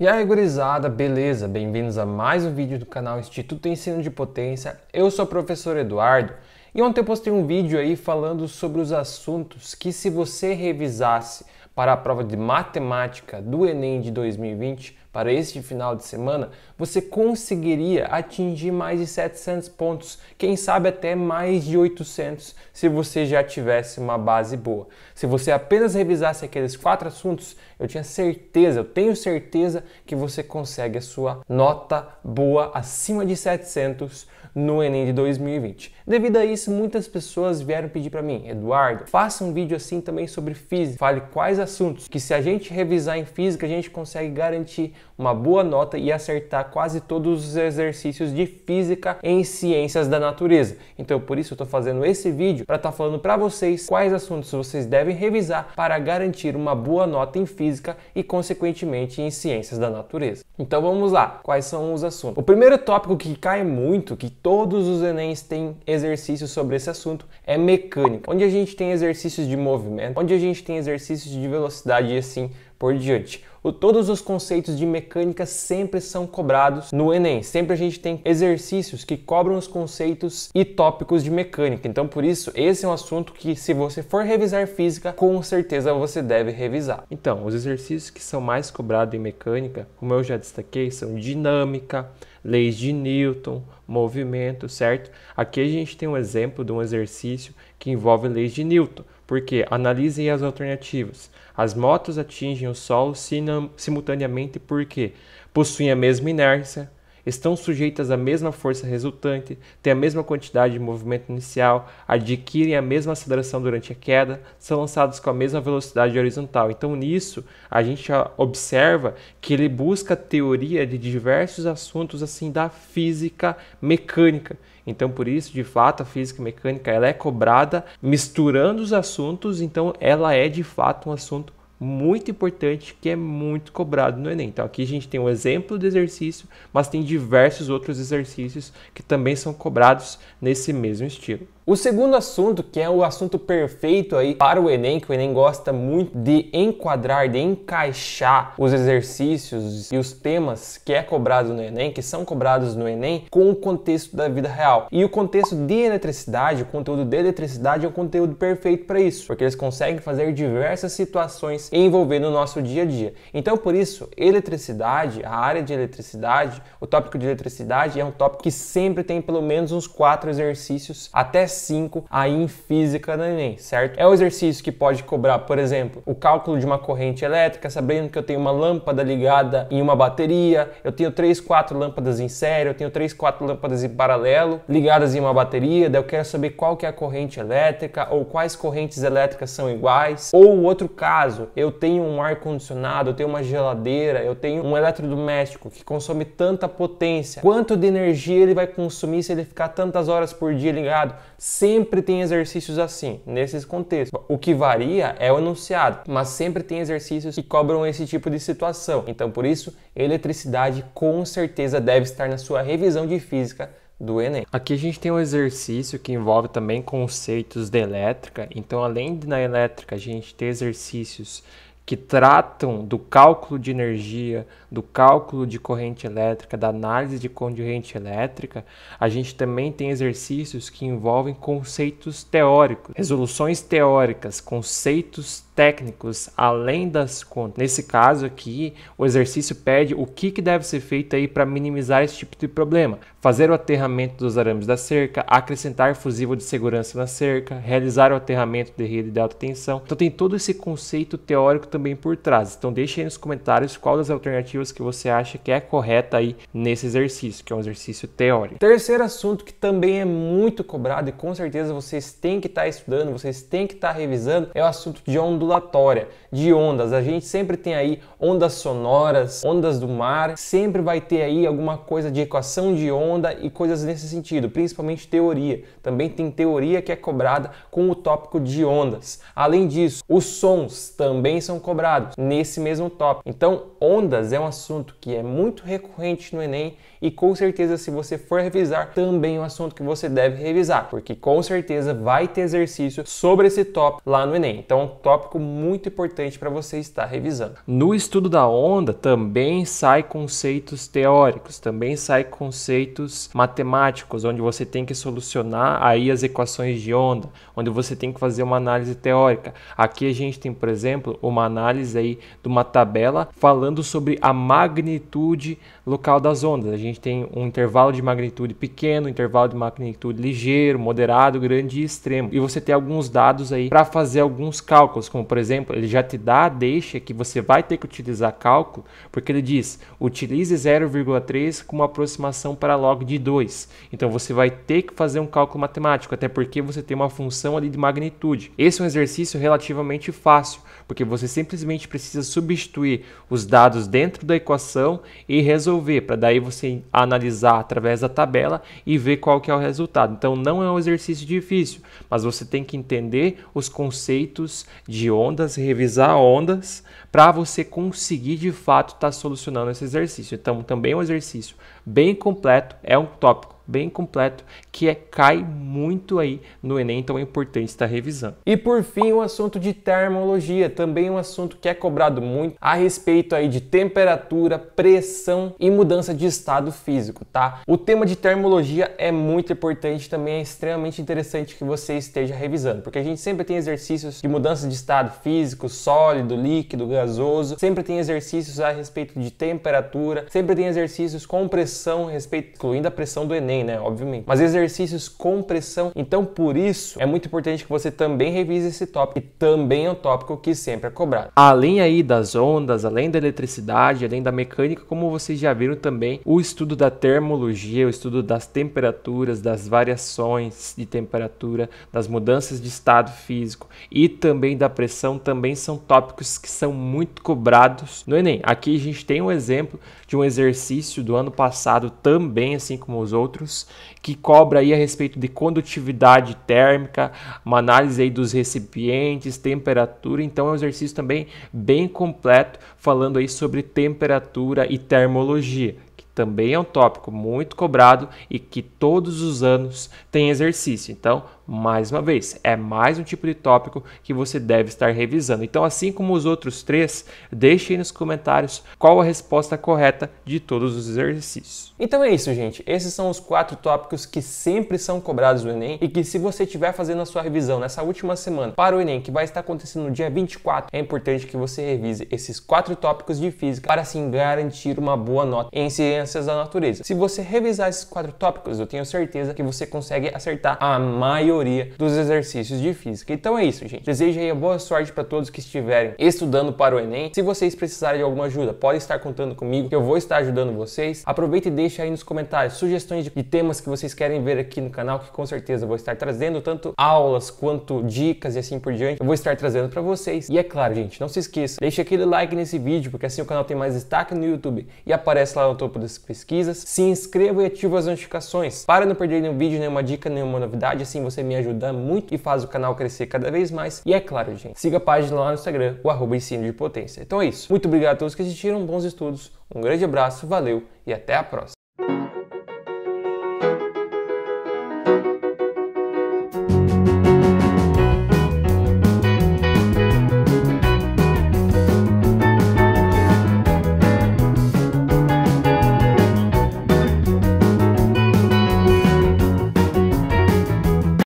E aí, gurizada, beleza? Bem-vindos a mais um vídeo do canal Instituto Ensino de Potência. Eu sou o professor Eduardo e ontem eu postei um vídeo aí falando sobre os assuntos que, se você revisasse para a prova de matemática do Enem de 2020, para este final de semana, você conseguiria atingir mais de 700 pontos, quem sabe até mais de 800, se você já tivesse uma base boa. Se você apenas revisasse aqueles quatro assuntos, eu tinha certeza, eu tenho certeza que você consegue a sua nota boa acima de 700 no Enem de 2020. Devido a isso, muitas pessoas vieram pedir para mim, Eduardo, faça um vídeo assim também sobre física, fale quais assuntos que se a gente revisar em física, a gente consegue garantir uma boa nota e acertar quase todos os exercícios de física em ciências da natureza. Então, por isso eu estou fazendo esse vídeo para estar tá falando para vocês quais assuntos vocês devem revisar para garantir uma boa nota em física e consequentemente em ciências da natureza. Então, vamos lá. Quais são os assuntos? O primeiro tópico que cai muito, que todos os ENEMs têm exercícios sobre esse assunto, é mecânica, onde a gente tem exercícios de movimento, onde a gente tem exercícios de velocidade e assim por diante. Todos os conceitos de mecânica sempre são cobrados no Enem. Sempre a gente tem exercícios que cobram os conceitos e tópicos de mecânica. Então, por isso, esse é um assunto que, se você for revisar física, com certeza você deve revisar. Então, os exercícios que são mais cobrados em mecânica, como eu já destaquei, são dinâmica, leis de Newton, movimento, certo? Aqui a gente tem um exemplo de um exercício que envolve leis de Newton, porque analisem as alternativas. As motos atingem o Sol simultaneamente porque possuem a mesma inércia, estão sujeitas à mesma força resultante, têm a mesma quantidade de movimento inicial, adquirem a mesma aceleração durante a queda, são lançados com a mesma velocidade horizontal. Então, nisso, a gente observa que ele busca teoria de diversos assuntos assim da física mecânica. Então, por isso, de fato, a física mecânica ela é cobrada misturando os assuntos, então ela é de fato um assunto muito importante que é muito cobrado no Enem. Então aqui a gente tem um exemplo de exercício, mas tem diversos outros exercícios que também são cobrados nesse mesmo estilo. O segundo assunto, que é o assunto perfeito aí para o Enem, que o Enem gosta muito de enquadrar, de encaixar os exercícios e os temas que é cobrado no Enem, que são cobrados no Enem, com o contexto da vida real. E o contexto de eletricidade, o conteúdo de eletricidade é um conteúdo perfeito para isso, porque eles conseguem fazer diversas situações envolvendo o nosso dia a dia. Então, por isso, eletricidade, a área de eletricidade, o tópico de eletricidade é um tópico que sempre tem pelo menos uns quatro exercícios, até 5 aí em física do Enem, certo? É um exercício que pode cobrar, por exemplo, o cálculo de uma corrente elétrica, sabendo que eu tenho uma lâmpada ligada em uma bateria, eu tenho 3, 4 lâmpadas em série, eu tenho 3, 4 lâmpadas em paralelo ligadas em uma bateria, daí eu quero saber qual que é a corrente elétrica ou quais correntes elétricas são iguais. Ou outro caso, eu tenho um ar condicionado, eu tenho uma geladeira, eu tenho um eletrodoméstico que consome tanta potência, quanto de energia ele vai consumir se ele ficar tantas horas por dia ligado? Sempre tem exercícios assim, nesses contextos. O que varia é o enunciado, mas sempre tem exercícios que cobram esse tipo de situação. Então, por isso, eletricidade com certeza deve estar na sua revisão de física do Enem. Aqui a gente tem um exercício que envolve também conceitos de elétrica. Então, além de na elétrica a gente ter exercícios que tratam do cálculo de energia, do cálculo de corrente elétrica, da análise de corrente elétrica, a gente também tem exercícios que envolvem conceitos teóricos, resoluções teóricas, conceitos técnicos além das contas. Nesse caso aqui, o exercício pede o que, que deve ser feito aí para minimizar esse tipo de problema. Fazer o aterramento dos arames da cerca, acrescentar fusível de segurança na cerca, realizar o aterramento de rede de alta tensão. Então tem todo esse conceito teórico também também por trás. Então deixe aí nos comentários qual das alternativas que você acha que é correta aí nesse exercício, que é um exercício teórico. Terceiro assunto que também é muito cobrado e com certeza vocês têm que estar tá estudando, vocês têm que estar tá revisando, é o assunto de ondulatória, de ondas. A gente sempre tem aí ondas sonoras, ondas do mar, sempre vai ter aí alguma coisa de equação de onda e coisas nesse sentido, principalmente teoria. Também tem teoria que é cobrada com o tópico de ondas. Além disso, os sons também são cobrados nesse mesmo tópico. Então, ondas é um assunto que é muito recorrente no Enem e com certeza se você for revisar também é um assunto que você deve revisar, porque com certeza vai ter exercício sobre esse tópico lá no Enem. Então, é um tópico muito importante para você estar revisando. No estudo da onda também sai conceitos teóricos, também sai conceitos matemáticos, onde você tem que solucionar aí as equações de onda, onde você tem que fazer uma análise teórica. Aqui a gente tem, por exemplo, uma análise aí de uma tabela falando sobre a magnitude local das ondas. A gente gente tem um intervalo de magnitude pequeno, um intervalo de magnitude ligeiro, moderado, grande e extremo. E você tem alguns dados aí para fazer alguns cálculos, como por exemplo, ele já te dá a deixa que você vai ter que utilizar cálculo, porque ele diz: utilize 0,3 como aproximação para log de 2. Então você vai ter que fazer um cálculo matemático, até porque você tem uma função ali de magnitude. Esse é um exercício relativamente fácil, porque você simplesmente precisa substituir os dados dentro da equação e resolver, para daí você analisar através da tabela e ver qual que é o resultado. Então não é um exercício difícil, mas você tem que entender os conceitos de ondas, revisar ondas para você conseguir de fato estar tá solucionando esse exercício. Então também é um exercício bem completo, é um tópico bem completo que é, cai muito aí no Enem, então é importante estar revisando. E por fim, o assunto de termologia, também um assunto que é cobrado muito a respeito aí de temperatura, pressão e mudança de estado físico, tá? O tema de termologia é muito importante, também é extremamente interessante que você esteja revisando, porque a gente sempre tem exercícios de mudança de estado físico, sólido, líquido, gasoso, sempre tem exercícios a respeito de temperatura, sempre tem exercícios com pressão pressão, respeito, incluindo a pressão do Enem, né? Obviamente. Mas exercícios com pressão. Então, por isso, é muito importante que você também revise esse tópico, que também é um tópico que sempre é cobrado. Além aí das ondas, além da eletricidade, além da mecânica, como vocês já viram também, o estudo da termologia, o estudo das temperaturas, das variações de temperatura, das mudanças de estado físico e também da pressão também são tópicos que são muito cobrados no Enem. Aqui a gente tem um exemplo de um exercício do ano passado passado também, assim como os outros, que cobra aí a respeito de condutividade térmica, uma análise aí dos recipientes, temperatura. Então é um exercício também bem completo falando aí sobre temperatura e termologia, que também é um tópico muito cobrado e que todos os anos tem exercício. Então, mais uma vez, é mais um tipo de tópico que você deve estar revisando. Então, assim como os outros três, deixe aí nos comentários qual a resposta correta de todos os exercícios. Então é isso, gente. Esses são os quatro tópicos que sempre são cobrados no Enem e que se você estiver fazendo a sua revisão nessa última semana para o Enem, que vai estar acontecendo no dia 24, é importante que você revise esses quatro tópicos de física para assim garantir uma boa nota em ciências da natureza. Se você revisar esses quatro tópicos, eu tenho certeza que você consegue acertar a maioria dos exercícios de física. Então é isso, gente. Desejo aí boa sorte para todos que estiverem estudando para o Enem. Se vocês precisarem de alguma ajuda, podem estar contando comigo, que eu vou estar ajudando vocês. Aproveita e deixe aí nos comentários sugestões de temas que vocês querem ver aqui no canal, que com certeza vou estar trazendo tanto aulas quanto dicas e assim por diante. Eu vou estar trazendo para vocês. E é claro, gente, não se esqueça, Deixe aquele like nesse vídeo, porque assim o canal tem mais destaque no YouTube e aparece lá no topo das pesquisas. Se inscreva e ative as notificações para não perder nenhum vídeo, nenhuma dica, nenhuma novidade. Assim você me ajuda muito e faz o canal crescer cada vez mais. E é claro, gente, siga a página lá no Instagram, o arroba ensino de potência. Então é isso. Muito obrigado a todos que assistiram, bons estudos, um grande abraço, valeu e até a próxima.